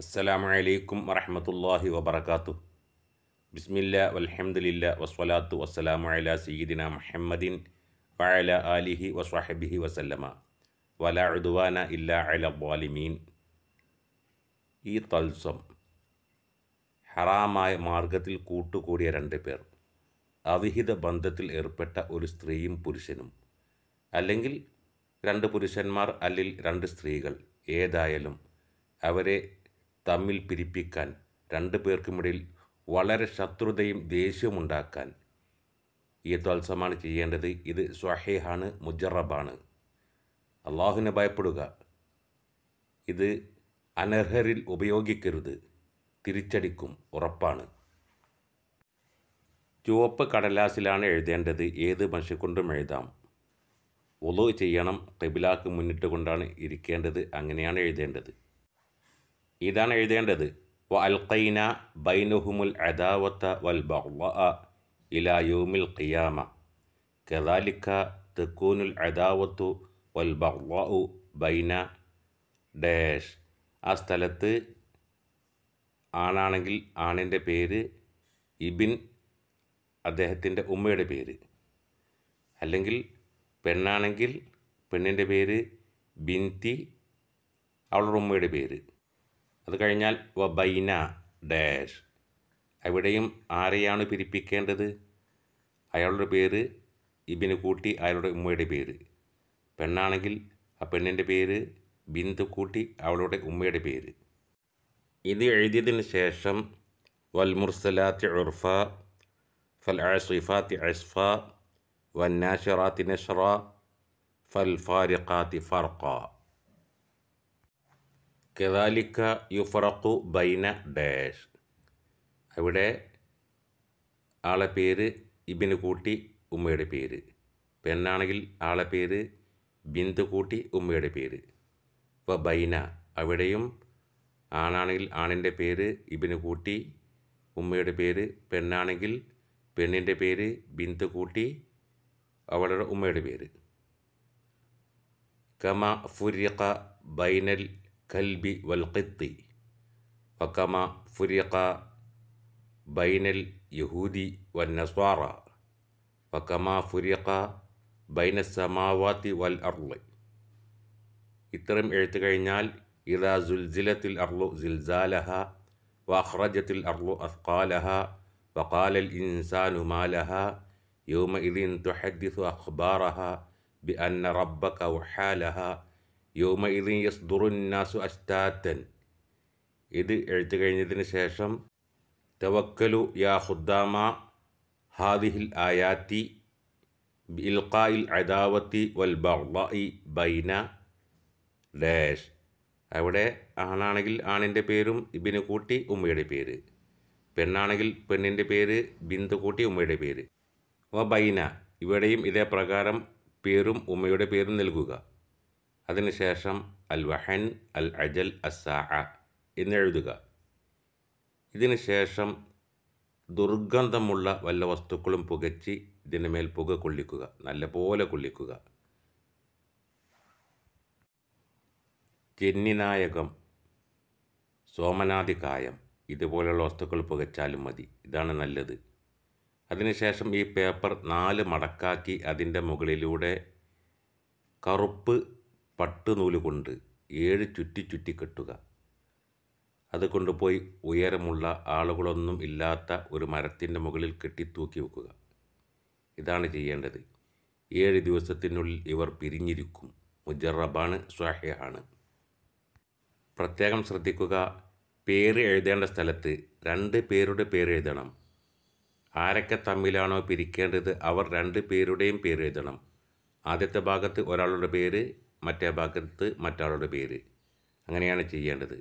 അസ്സലാമു അലൈക്കും വറഹമത്തല്ലാഹി വബർക്കാത്തു ബിസ്മില്ല വൽഹംദില്ല വസ്വലാത്തു വസ്സലാമു അല സീദിന മുഹമ്മദിൻ വഅല ആലിഹി വസ്വഹബിഹി വസല്ലമ വല ഉദ്വാന ഇല്ല അല വാലിമീൻ ഈ തൽസം ഹറാമായ മാർഗത്തിൽ കൂട്ടുകൂടിയ രണ്ട് പേർ അവിഹിത ബന്ധത്തിൽ ഏർപ്പെട്ട ഒരു സ്ത്രീയും പുരുഷനും അല്ലെങ്കിൽ രണ്ട് പുരുഷന്മാർ അല്ലെങ്കിൽ രണ്ട് സ്ത്രീകൾ ഏതായാലും അവരെ തമ്മിൽ പിരിപ്പിക്കാൻ രണ്ടു പേർക്കുമിടയിൽ വളരെ ശത്രുതയും ദേഷ്യവും ഉണ്ടാക്കാൻ ഈ തത്സമാണ് ചെയ്യേണ്ടത് ഇത് സ്വഹേഹാണ് മുജറബാണ് അള്ളാഹുവിനെ ഭയപ്പെടുക ഇത് അനർഹരിൽ ഉപയോഗിക്കരുത് തിരിച്ചടിക്കും ഉറപ്പാണ് ചുവപ്പ് കടലാസിലാണ് എഴുതേണ്ടത് ഏത് മനുഷ്യക്കൊണ്ടും എഴുതാം ഒലു ചെയ്യണം കബിലാക്ക് മുന്നിട്ട് കൊണ്ടാണ് ഇരിക്കേണ്ടത് അങ്ങനെയാണ് എഴുതേണ്ടത് ഇതാണ് എഴുതേണ്ടത് വ അൽഖൈന ബൈനുഹുമുൽ അദാവത്ത വൽ ഇലാ യോമിൽ ഖിയാമ കദാലിക്ക തെക്കൂനുൽ അദാവത്തു വൽ ബഹ്വു ബൈന ഡാഷ് ആ സ്ഥലത്ത് ആണാണെങ്കിൽ ആണിൻ്റെ പേര് ഇബിൻ അദ്ദേഹത്തിൻ്റെ ഉമ്മയുടെ പേര് അല്ലെങ്കിൽ പെണ്ണാണെങ്കിൽ പെണ്ണിൻ്റെ പേര് ബിൻതി അവളുടെ ഉമ്മയുടെ പേര് അത് കഴിഞ്ഞാൽ വബൈന ഡാഷ് അവിടെയും ആരെയാണ് പിരിപ്പിക്കേണ്ടത് അയാളുടെ പേര് ഇബിന് കൂട്ടി അയാളുടെ ഉമ്മയുടെ പേര് പെണ്ണാണെങ്കിൽ ആ പെണ്ണിൻ്റെ പേര് ബിന്ദു കൂട്ടി അവളുടെ ഉമ്മയുടെ പേര് ഇത് എഴുതിയതിന് ശേഷം വൽ മുർസലാത്തി ഉർഫ ഫൽ അഷിഫാത്തി അഷ്ഫ വൽ നാഷിറാത്തി നഷറ ഫൽ ഫാരിഖാത്തി ഫർഖ കെദാലിക്ക യുഫറക്കു ബൈന ഡാഷ് അവിടെ ആളെ പേര് ഇബിന് കൂട്ടി ഉമ്മയുടെ പേര് പെണ്ണാണെങ്കിൽ ആളെ പേര് ബിന്ദു കൂട്ടി ഉമ്മയുടെ പേര് ഇപ്പോൾ ബൈന അവിടെയും ആണാണെങ്കിൽ ആണിൻ്റെ പേര് ഇബിന് കൂട്ടി ഉമ്മയുടെ പേര് പെണ്ണാണെങ്കിൽ പെണ്ണിൻ്റെ പേര് ബിന്ദു കൂട്ടി അവളുടെ ഉമ്മയുടെ പേര് കമ ഫുരിഖ ബൈനൽ الكلب والقط فكما فرق بين اليهود والنصارى فكما فرق بين السماوات والأرض إترم إعتقال إذا زلزلت الأرض زلزالها وأخرجت الأرض أثقالها وقال الإنسان ما لها يومئذ تحدث أخبارها بأن ربك وحالها യോമ ഇത് യസ് ദുറുന്നാസു അഷ്ടാത്തൻ ഇത് എഴുത്തു കഴിഞ്ഞതിന് ശേഷം തവക്കലു യാ ഹുദ്ദാമ ഹാദിഹിൽ ആയാത്തി ഇൽഖായിൽ അദാവത്തി വൽ ബി ബൈന ഡാഷ് അവിടെ ആണാണെങ്കിൽ ആണിൻ്റെ പേരും ഇബിന് കൂട്ടി ഉമ്മയുടെ പേര് പെണ്ണാണെങ്കിൽ പെണ്ണിൻ്റെ പേര് ബിന്ദു കൂട്ടി ഉമ്മയുടെ പേര് വ ബൈന ഇവിടെയും ഇതേ പ്രകാരം പേരും ഉമ്മയുടെ പേരും നൽകുക അതിനുശേഷം അൽ വഹൻ അൽ അജൽ അസാ എന്നെഴുതുക ഇതിനുശേഷം ദുർഗന്ധമുള്ള വല്ല വസ്തുക്കളും പുകച്ച് മേൽ പുക കൊള്ളിക്കുക നല്ലപോലെ കൊള്ളിക്കുക ചെന്നിനായകം സോമനാധികായം ഇതുപോലെയുള്ള വസ്തുക്കൾ പുകച്ചാലും മതി ഇതാണ് നല്ലത് അതിനുശേഷം ഈ പേപ്പർ നാല് മടക്കാക്കി അതിൻ്റെ മുകളിലൂടെ കറുപ്പ് പട്ടുനൂല് കൊണ്ട് ഏഴ് ചുറ്റി ചുറ്റി കെട്ടുക അത് കൊണ്ടുപോയി ഉയരമുള്ള ആളുകളൊന്നും ഇല്ലാത്ത ഒരു മരത്തിൻ്റെ മുകളിൽ കെട്ടിത്തൂക്കി വെക്കുക ഇതാണ് ചെയ്യേണ്ടത് ഏഴ് ദിവസത്തിനുള്ളിൽ ഇവർ പിരിഞ്ഞിരിക്കും മുജറബാണ് സ്വാഹ്യാണ് പ്രത്യേകം ശ്രദ്ധിക്കുക പേര് എഴുതേണ്ട സ്ഥലത്ത് രണ്ട് പേരുടെ പേര് എഴുതണം ആരൊക്കെ തമ്മിലാണോ പിരിക്കേണ്ടത് അവർ രണ്ട് പേരുടെയും പേര് എഴുതണം ആദ്യത്തെ ഭാഗത്ത് ഒരാളുടെ പേര് മറ്റേ ഭാഗത്ത് മറ്റാളുടെ പേര് അങ്ങനെയാണ് ചെയ്യേണ്ടത്